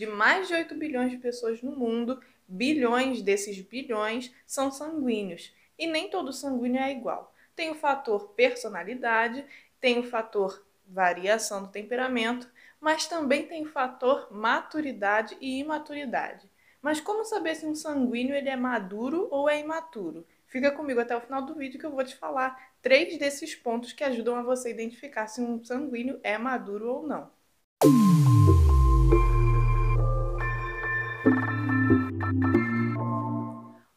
de mais de 8 bilhões de pessoas no mundo, bilhões desses bilhões são sanguíneos. E nem todo sanguíneo é igual. Tem o fator personalidade, tem o fator variação do temperamento, mas também tem o fator maturidade e imaturidade. Mas como saber se um sanguíneo ele é maduro ou é imaturo? Fica comigo até o final do vídeo que eu vou te falar três desses pontos que ajudam a você identificar se um sanguíneo é maduro ou não.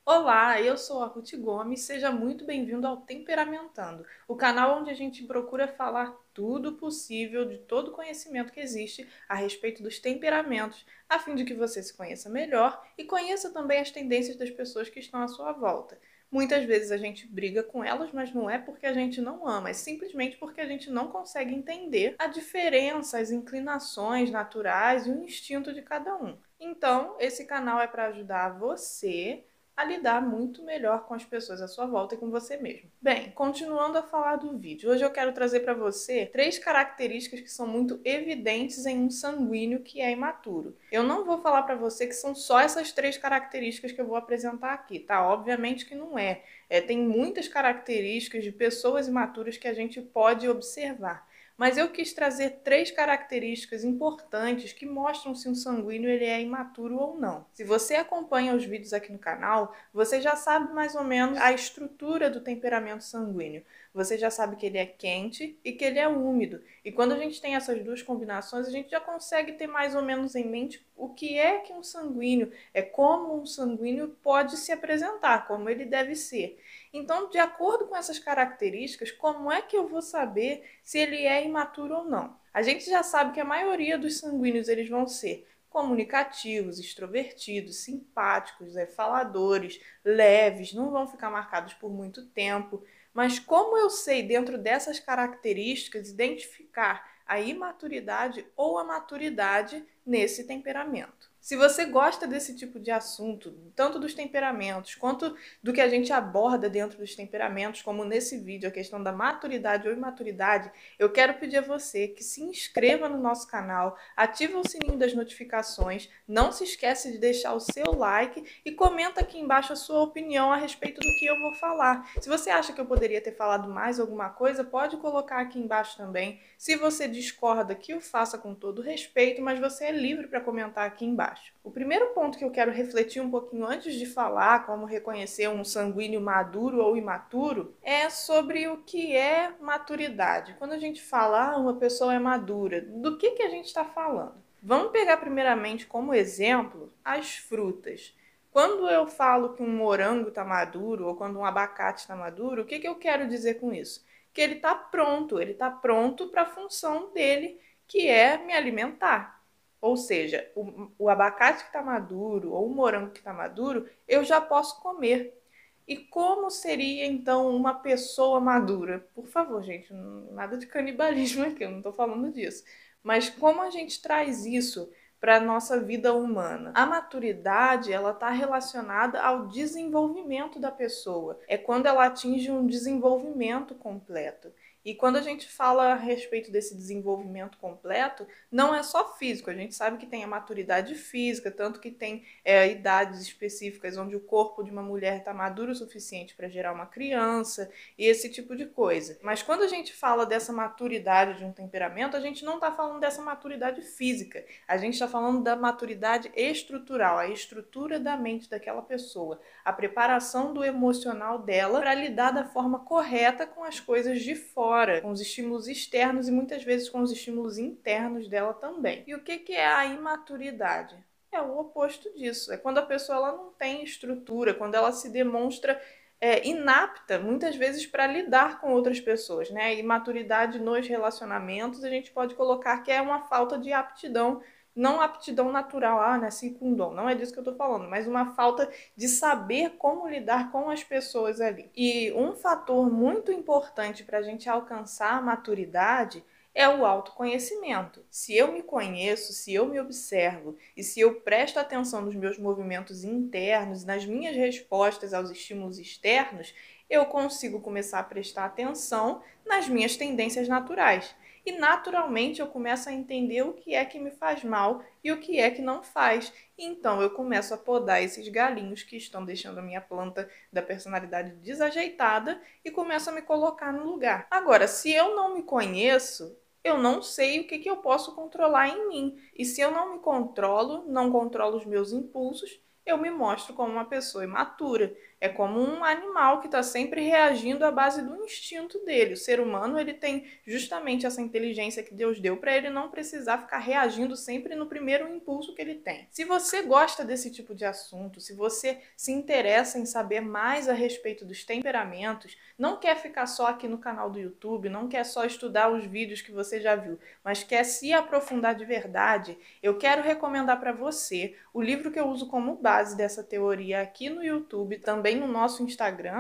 Olá, eu sou a Ruth Gomes, seja muito bem-vindo ao Temperamentando, o canal onde a gente procura falar tudo possível de todo o conhecimento que existe a respeito dos temperamentos, a fim de que você se conheça melhor e conheça também as tendências das pessoas que estão à sua volta. Muitas vezes a gente briga com elas, mas não é porque a gente não ama, é simplesmente porque a gente não consegue entender a diferença, as inclinações naturais e o instinto de cada um. Então, esse canal é para ajudar você a lidar muito melhor com as pessoas à sua volta e com você mesmo. Bem, continuando a falar do vídeo, hoje eu quero trazer para você três características que são muito evidentes em um sanguíneo que é imaturo. Eu não vou falar para você que são só essas três características que eu vou apresentar aqui, tá? Obviamente que não é. é tem muitas características de pessoas imaturas que a gente pode observar mas eu quis trazer três características importantes que mostram se um sanguíneo ele é imaturo ou não. Se você acompanha os vídeos aqui no canal, você já sabe mais ou menos a estrutura do temperamento sanguíneo você já sabe que ele é quente e que ele é úmido. E quando a gente tem essas duas combinações, a gente já consegue ter mais ou menos em mente o que é que um sanguíneo, é como um sanguíneo pode se apresentar, como ele deve ser. Então, de acordo com essas características, como é que eu vou saber se ele é imaturo ou não? A gente já sabe que a maioria dos sanguíneos eles vão ser comunicativos, extrovertidos, simpáticos, é, faladores, leves, não vão ficar marcados por muito tempo. Mas como eu sei, dentro dessas características, identificar a imaturidade ou a maturidade nesse temperamento. Se você gosta desse tipo de assunto, tanto dos temperamentos quanto do que a gente aborda dentro dos temperamentos, como nesse vídeo, a questão da maturidade ou imaturidade, eu quero pedir a você que se inscreva no nosso canal, ative o sininho das notificações, não se esquece de deixar o seu like e comenta aqui embaixo a sua opinião a respeito do que eu vou falar. Se você acha que eu poderia ter falado mais alguma coisa, pode colocar aqui embaixo também. Se você discorda, que eu faça com todo respeito, mas você é é livre para comentar aqui embaixo. O primeiro ponto que eu quero refletir um pouquinho antes de falar como reconhecer um sanguíneo maduro ou imaturo é sobre o que é maturidade. Quando a gente fala ah, uma pessoa é madura, do que, que a gente está falando? Vamos pegar primeiramente como exemplo as frutas. Quando eu falo que um morango está maduro ou quando um abacate está maduro, o que, que eu quero dizer com isso? Que ele está pronto, ele está pronto para a função dele, que é me alimentar. Ou seja, o, o abacate que está maduro ou o morango que está maduro, eu já posso comer. E como seria então uma pessoa madura? Por favor, gente, nada de canibalismo aqui, eu não estou falando disso. Mas como a gente traz isso para a nossa vida humana? A maturidade ela está relacionada ao desenvolvimento da pessoa. É quando ela atinge um desenvolvimento completo. E quando a gente fala a respeito desse desenvolvimento completo, não é só físico, a gente sabe que tem a maturidade física, tanto que tem é, idades específicas onde o corpo de uma mulher está maduro o suficiente para gerar uma criança e esse tipo de coisa. Mas quando a gente fala dessa maturidade de um temperamento, a gente não está falando dessa maturidade física, a gente está falando da maturidade estrutural, a estrutura da mente daquela pessoa, a preparação do emocional dela para lidar da forma correta com as coisas de fora fora, com os estímulos externos e muitas vezes com os estímulos internos dela também. E o que, que é a imaturidade? É o oposto disso. É quando a pessoa ela não tem estrutura, quando ela se demonstra é, inapta, muitas vezes, para lidar com outras pessoas. Né? Imaturidade nos relacionamentos a gente pode colocar que é uma falta de aptidão não aptidão natural, ah, nasci com dom, não é disso que eu tô falando, mas uma falta de saber como lidar com as pessoas ali. E um fator muito importante para a gente alcançar a maturidade é o autoconhecimento. Se eu me conheço, se eu me observo e se eu presto atenção nos meus movimentos internos, nas minhas respostas aos estímulos externos, eu consigo começar a prestar atenção nas minhas tendências naturais e naturalmente eu começo a entender o que é que me faz mal e o que é que não faz. Então eu começo a podar esses galinhos que estão deixando a minha planta da personalidade desajeitada e começo a me colocar no lugar. Agora, se eu não me conheço, eu não sei o que, que eu posso controlar em mim. E se eu não me controlo, não controlo os meus impulsos, eu me mostro como uma pessoa imatura. É como um animal que está sempre reagindo à base do instinto dele. O ser humano ele tem justamente essa inteligência que Deus deu para ele não precisar ficar reagindo sempre no primeiro impulso que ele tem. Se você gosta desse tipo de assunto, se você se interessa em saber mais a respeito dos temperamentos, não quer ficar só aqui no canal do YouTube, não quer só estudar os vídeos que você já viu, mas quer se aprofundar de verdade, eu quero recomendar para você o livro que eu uso como base dessa teoria aqui no YouTube também também no nosso Instagram,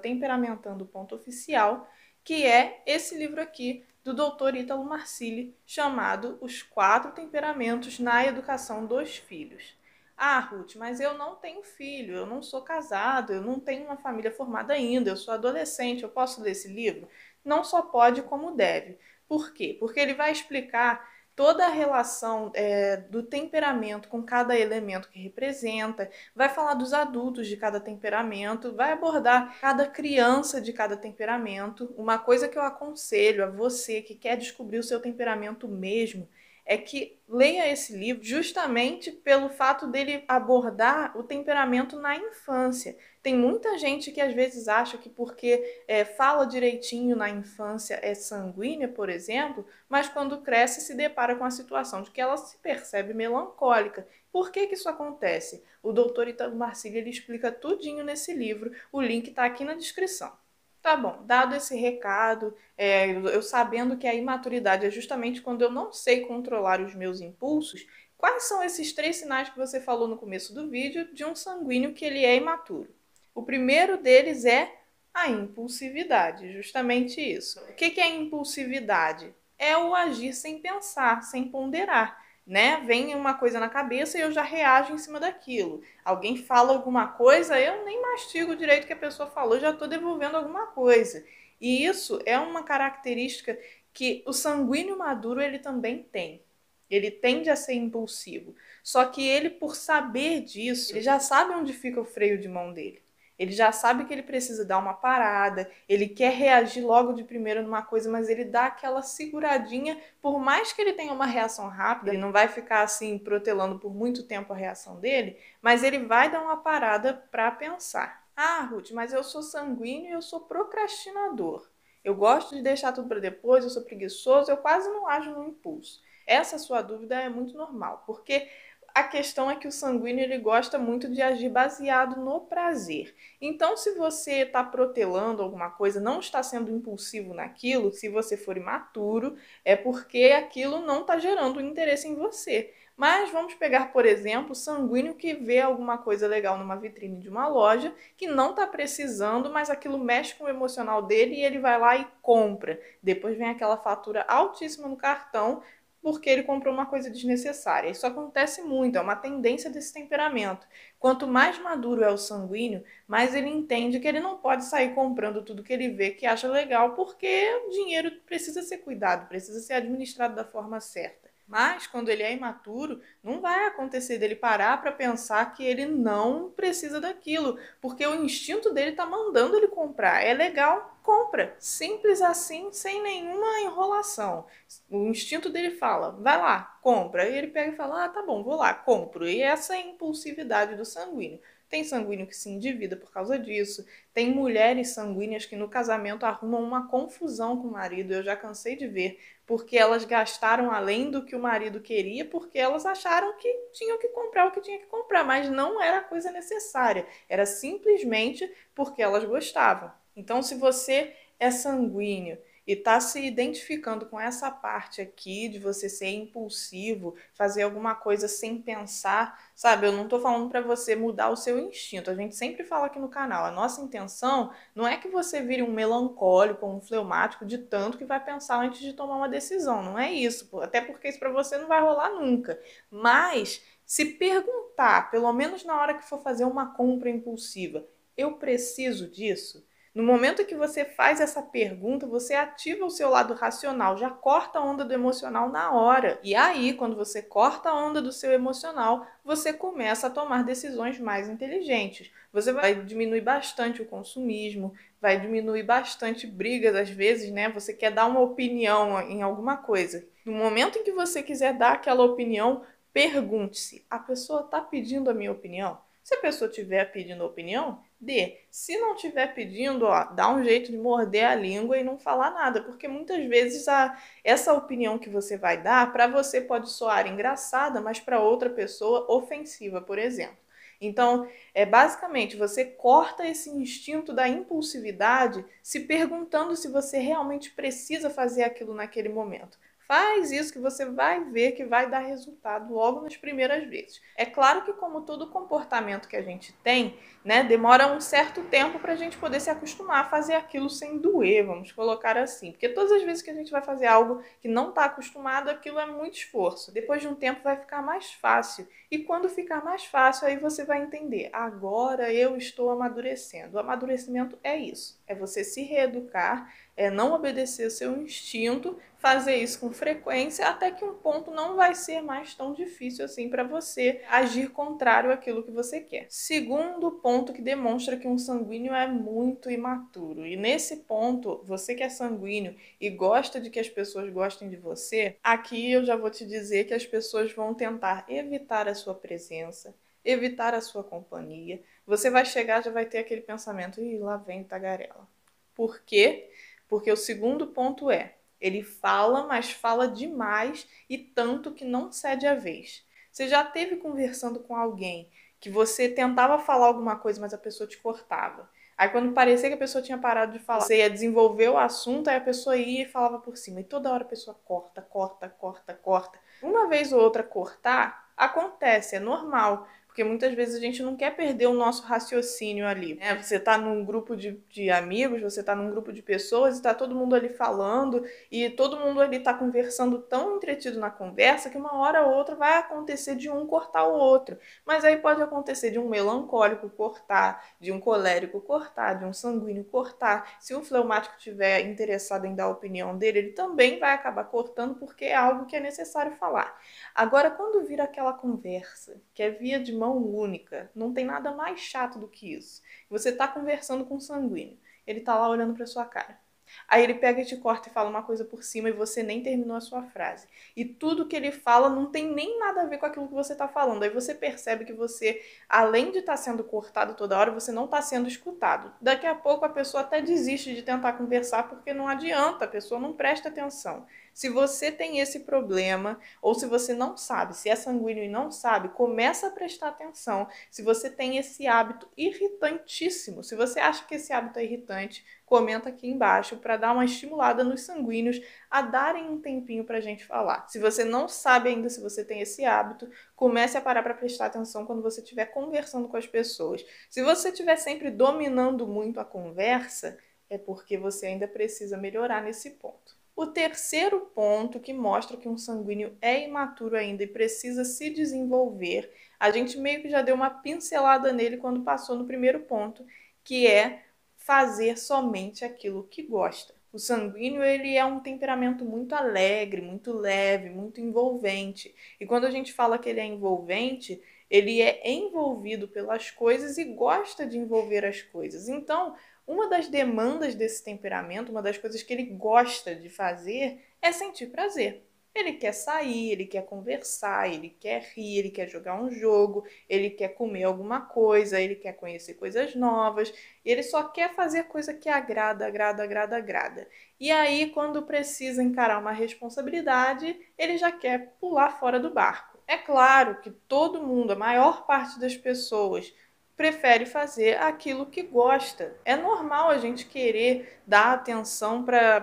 temperamentando.oficial, que é esse livro aqui do Dr. Ítalo Marcilli, chamado Os Quatro Temperamentos na Educação dos Filhos. Ah, Ruth, mas eu não tenho filho, eu não sou casado, eu não tenho uma família formada ainda, eu sou adolescente, eu posso ler esse livro? Não só pode, como deve. Por quê? Porque ele vai explicar toda a relação é, do temperamento com cada elemento que representa, vai falar dos adultos de cada temperamento, vai abordar cada criança de cada temperamento. Uma coisa que eu aconselho a você que quer descobrir o seu temperamento mesmo é que leia esse livro justamente pelo fato dele abordar o temperamento na infância. Tem muita gente que às vezes acha que porque é, fala direitinho na infância é sanguínea, por exemplo, mas quando cresce se depara com a situação de que ela se percebe melancólica. Por que, que isso acontece? O doutor Italo Marcílio ele explica tudinho nesse livro. O link está aqui na descrição. Tá bom, dado esse recado, é, eu sabendo que a imaturidade é justamente quando eu não sei controlar os meus impulsos, quais são esses três sinais que você falou no começo do vídeo de um sanguíneo que ele é imaturo? O primeiro deles é a impulsividade, justamente isso. O que é impulsividade? É o agir sem pensar, sem ponderar né? Vem uma coisa na cabeça e eu já reajo em cima daquilo. Alguém fala alguma coisa, eu nem mastigo direito que a pessoa falou, já estou devolvendo alguma coisa. E isso é uma característica que o sanguíneo maduro ele também tem. Ele tende a ser impulsivo. Só que ele, por saber disso, ele já sabe onde fica o freio de mão dele. Ele já sabe que ele precisa dar uma parada, ele quer reagir logo de primeira numa coisa, mas ele dá aquela seguradinha, por mais que ele tenha uma reação rápida, ele não vai ficar assim protelando por muito tempo a reação dele, mas ele vai dar uma parada para pensar. Ah, Ruth, mas eu sou sanguíneo e eu sou procrastinador. Eu gosto de deixar tudo para depois, eu sou preguiçoso, eu quase não ajo no impulso. Essa sua dúvida é muito normal, porque a questão é que o sanguíneo ele gosta muito de agir baseado no prazer. Então, se você está protelando alguma coisa, não está sendo impulsivo naquilo, se você for imaturo, é porque aquilo não está gerando interesse em você. Mas vamos pegar, por exemplo, o sanguíneo que vê alguma coisa legal numa vitrine de uma loja, que não está precisando, mas aquilo mexe com o emocional dele e ele vai lá e compra. Depois vem aquela fatura altíssima no cartão, porque ele comprou uma coisa desnecessária. Isso acontece muito, é uma tendência desse temperamento. Quanto mais maduro é o sanguíneo, mais ele entende que ele não pode sair comprando tudo que ele vê que acha legal, porque o dinheiro precisa ser cuidado, precisa ser administrado da forma certa. Mas quando ele é imaturo, não vai acontecer dele parar para pensar que ele não precisa daquilo, porque o instinto dele está mandando ele comprar. É legal, compra. Simples assim, sem nenhuma enrolação. O instinto dele fala, vai lá, compra. E ele pega e fala, ah, tá bom, vou lá, compro. E essa é a impulsividade do sanguíneo. Tem sanguíneo que se endivida por causa disso. Tem mulheres sanguíneas que no casamento arrumam uma confusão com o marido. Eu já cansei de ver, porque elas gastaram além do que o marido queria, porque elas acharam que tinham que comprar o que tinha que comprar, mas não era coisa necessária. Era simplesmente porque elas gostavam. Então, se você é sanguíneo e está se identificando com essa parte aqui de você ser impulsivo, fazer alguma coisa sem pensar, sabe? Eu não estou falando para você mudar o seu instinto. A gente sempre fala aqui no canal, a nossa intenção não é que você vire um melancólico, um fleumático de tanto que vai pensar antes de tomar uma decisão. Não é isso, até porque isso para você não vai rolar nunca. Mas se perguntar, pelo menos na hora que for fazer uma compra impulsiva, eu preciso disso? No momento que você faz essa pergunta, você ativa o seu lado racional, já corta a onda do emocional na hora. E aí, quando você corta a onda do seu emocional, você começa a tomar decisões mais inteligentes. Você vai diminuir bastante o consumismo, vai diminuir bastante brigas às vezes, né? Você quer dar uma opinião em alguma coisa. No momento em que você quiser dar aquela opinião, pergunte-se: a pessoa está pedindo a minha opinião? Se a pessoa estiver pedindo opinião, D. Se não estiver pedindo, ó, dá um jeito de morder a língua e não falar nada, porque muitas vezes a, essa opinião que você vai dar, para você pode soar engraçada, mas para outra pessoa ofensiva, por exemplo. Então, é basicamente você corta esse instinto da impulsividade se perguntando se você realmente precisa fazer aquilo naquele momento. Faz isso que você vai ver que vai dar resultado logo nas primeiras vezes. É claro que, como todo comportamento que a gente tem, né, demora um certo tempo para a gente poder se acostumar a fazer aquilo sem doer, vamos colocar assim. Porque todas as vezes que a gente vai fazer algo que não está acostumado, aquilo é muito esforço. Depois de um tempo vai ficar mais fácil. E quando ficar mais fácil, aí você vai entender: agora eu estou amadurecendo. O amadurecimento é isso: é você se reeducar é não obedecer o seu instinto, fazer isso com frequência, até que um ponto não vai ser mais tão difícil assim para você agir contrário àquilo que você quer. Segundo ponto que demonstra que um sanguíneo é muito imaturo. E nesse ponto, você que é sanguíneo e gosta de que as pessoas gostem de você, aqui eu já vou te dizer que as pessoas vão tentar evitar a sua presença, evitar a sua companhia. Você vai chegar já vai ter aquele pensamento, e lá vem tagarela. Por quê? Porque o segundo ponto é: ele fala, mas fala demais e tanto que não cede a vez. Você já teve conversando com alguém que você tentava falar alguma coisa, mas a pessoa te cortava. Aí quando parecia que a pessoa tinha parado de falar, você ia desenvolver o assunto, aí a pessoa ia e falava por cima. E toda hora a pessoa corta, corta, corta, corta. Uma vez ou outra cortar acontece, é normal. Porque muitas vezes a gente não quer perder o nosso raciocínio ali. Né? Você está num grupo de, de amigos, você está num grupo de pessoas e está todo mundo ali falando e todo mundo ali está conversando tão entretido na conversa que uma hora ou outra vai acontecer de um cortar o outro. Mas aí pode acontecer de um melancólico cortar, de um colérico cortar, de um sanguíneo cortar. Se o fleumático tiver interessado em dar a opinião dele, ele também vai acabar cortando porque é algo que é necessário falar. Agora, quando vira aquela conversa que é via de mão única. Não tem nada mais chato do que isso. Você está conversando com um sanguíneo. Ele está lá olhando para sua cara. Aí ele pega e te corta e fala uma coisa por cima e você nem terminou a sua frase. E tudo que ele fala não tem nem nada a ver com aquilo que você está falando. Aí você percebe que você, além de estar tá sendo cortado toda hora, você não está sendo escutado. Daqui a pouco a pessoa até desiste de tentar conversar porque não adianta, a pessoa não presta atenção. Se você tem esse problema, ou se você não sabe, se é sanguíneo e não sabe, começa a prestar atenção. Se você tem esse hábito irritantíssimo, se você acha que esse hábito é irritante, comenta aqui embaixo para dar uma estimulada nos sanguíneos a darem um tempinho para a gente falar. Se você não sabe ainda se você tem esse hábito, comece a parar para prestar atenção quando você estiver conversando com as pessoas. Se você estiver sempre dominando muito a conversa, é porque você ainda precisa melhorar nesse ponto. O terceiro ponto que mostra que um sanguíneo é imaturo ainda e precisa se desenvolver, a gente meio que já deu uma pincelada nele quando passou no primeiro ponto, que é fazer somente aquilo que gosta. O sanguíneo ele é um temperamento muito alegre, muito leve, muito envolvente. E quando a gente fala que ele é envolvente, ele é envolvido pelas coisas e gosta de envolver as coisas. Então, uma das demandas desse temperamento, uma das coisas que ele gosta de fazer, é sentir prazer. Ele quer sair, ele quer conversar, ele quer rir, ele quer jogar um jogo, ele quer comer alguma coisa, ele quer conhecer coisas novas, ele só quer fazer coisa que agrada, agrada, agrada, agrada. E aí, quando precisa encarar uma responsabilidade, ele já quer pular fora do barco. É claro que todo mundo, a maior parte das pessoas, prefere fazer aquilo que gosta. É normal a gente querer dar atenção para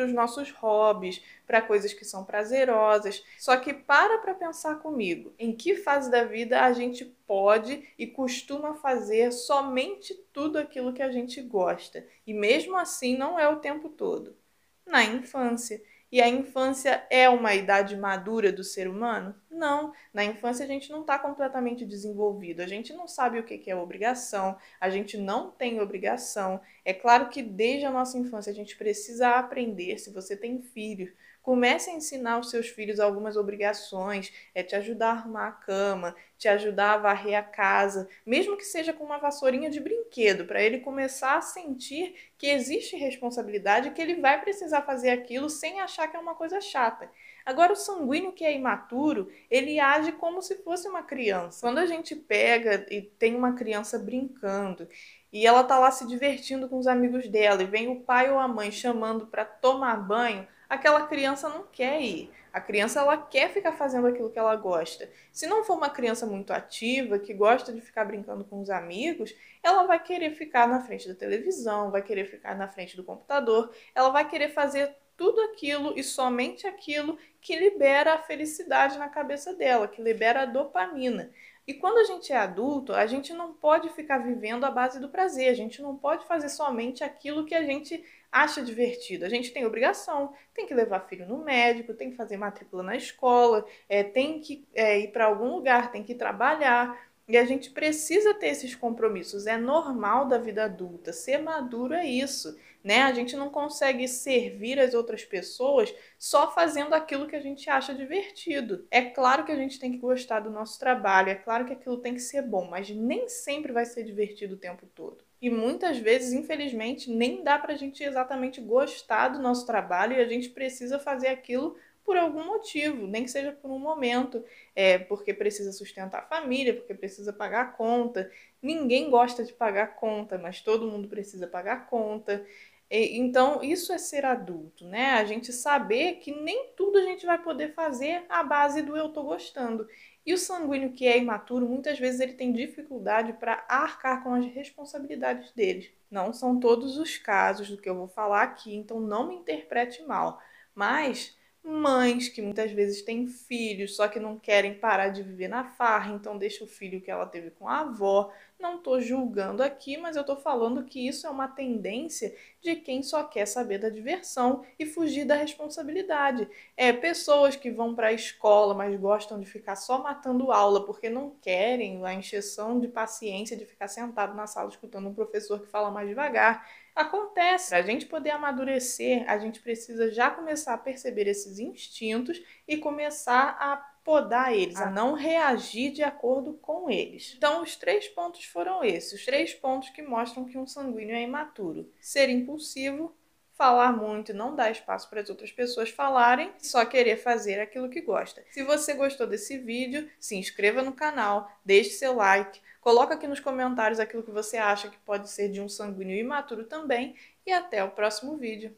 para os nossos hobbies, para coisas que são prazerosas. Só que para para pensar comigo, em que fase da vida a gente pode e costuma fazer somente tudo aquilo que a gente gosta? E mesmo assim não é o tempo todo. Na infância, e a infância é uma idade madura do ser humano? Não. Na infância a gente não está completamente desenvolvido, a gente não sabe o que é obrigação, a gente não tem obrigação. É claro que desde a nossa infância a gente precisa aprender, se você tem filhos Comece a ensinar os seus filhos algumas obrigações, é te ajudar a arrumar a cama, te ajudar a varrer a casa, mesmo que seja com uma vassourinha de brinquedo, para ele começar a sentir que existe responsabilidade, que ele vai precisar fazer aquilo sem achar que é uma coisa chata. Agora, o sanguíneo que é imaturo, ele age como se fosse uma criança. Quando a gente pega e tem uma criança brincando e ela tá lá se divertindo com os amigos dela e vem o pai ou a mãe chamando para tomar banho, aquela criança não quer ir. A criança ela quer ficar fazendo aquilo que ela gosta. Se não for uma criança muito ativa, que gosta de ficar brincando com os amigos, ela vai querer ficar na frente da televisão, vai querer ficar na frente do computador, ela vai querer fazer tudo aquilo e somente aquilo que libera a felicidade na cabeça dela, que libera a dopamina. E quando a gente é adulto, a gente não pode ficar vivendo à base do prazer, a gente não pode fazer somente aquilo que a gente acha divertido. A gente tem obrigação, tem que levar filho no médico, tem que fazer matrícula na escola, é, tem que é, ir para algum lugar, tem que trabalhar. E a gente precisa ter esses compromissos. É normal da vida adulta. Ser maduro é isso né? A gente não consegue servir as outras pessoas só fazendo aquilo que a gente acha divertido. É claro que a gente tem que gostar do nosso trabalho, é claro que aquilo tem que ser bom, mas nem sempre vai ser divertido o tempo todo. E muitas vezes, infelizmente, nem dá pra gente exatamente gostar do nosso trabalho e a gente precisa fazer aquilo por algum motivo, nem que seja por um momento, é porque precisa sustentar a família, porque precisa pagar a conta. Ninguém gosta de pagar conta, mas todo mundo precisa pagar conta. Então, isso é ser adulto, né? A gente saber que nem tudo a gente vai poder fazer à base do eu tô gostando. E o sanguíneo que é imaturo, muitas vezes ele tem dificuldade para arcar com as responsabilidades dele. Não são todos os casos do que eu vou falar aqui, então não me interprete mal. Mas mães que muitas vezes têm filhos, só que não querem parar de viver na farra, então deixa o filho que ela teve com a avó. Não estou julgando aqui, mas eu estou falando que isso é uma tendência de quem só quer saber da diversão e fugir da responsabilidade. É pessoas que vão para a escola, mas gostam de ficar só matando aula porque não querem a injeção de paciência de ficar sentado na sala escutando um professor que fala mais devagar Acontece, a gente poder amadurecer, a gente precisa já começar a perceber esses instintos e começar a podar eles, a ah. não reagir de acordo com eles. Então, os três pontos foram esses, os três pontos que mostram que um sanguíneo é imaturo: ser impulsivo, falar muito e não dar espaço para as outras pessoas falarem, só querer fazer aquilo que gosta. Se você gostou desse vídeo, se inscreva no canal, deixe seu like, Coloca aqui nos comentários aquilo que você acha que pode ser de um sanguíneo imaturo também e até o próximo vídeo.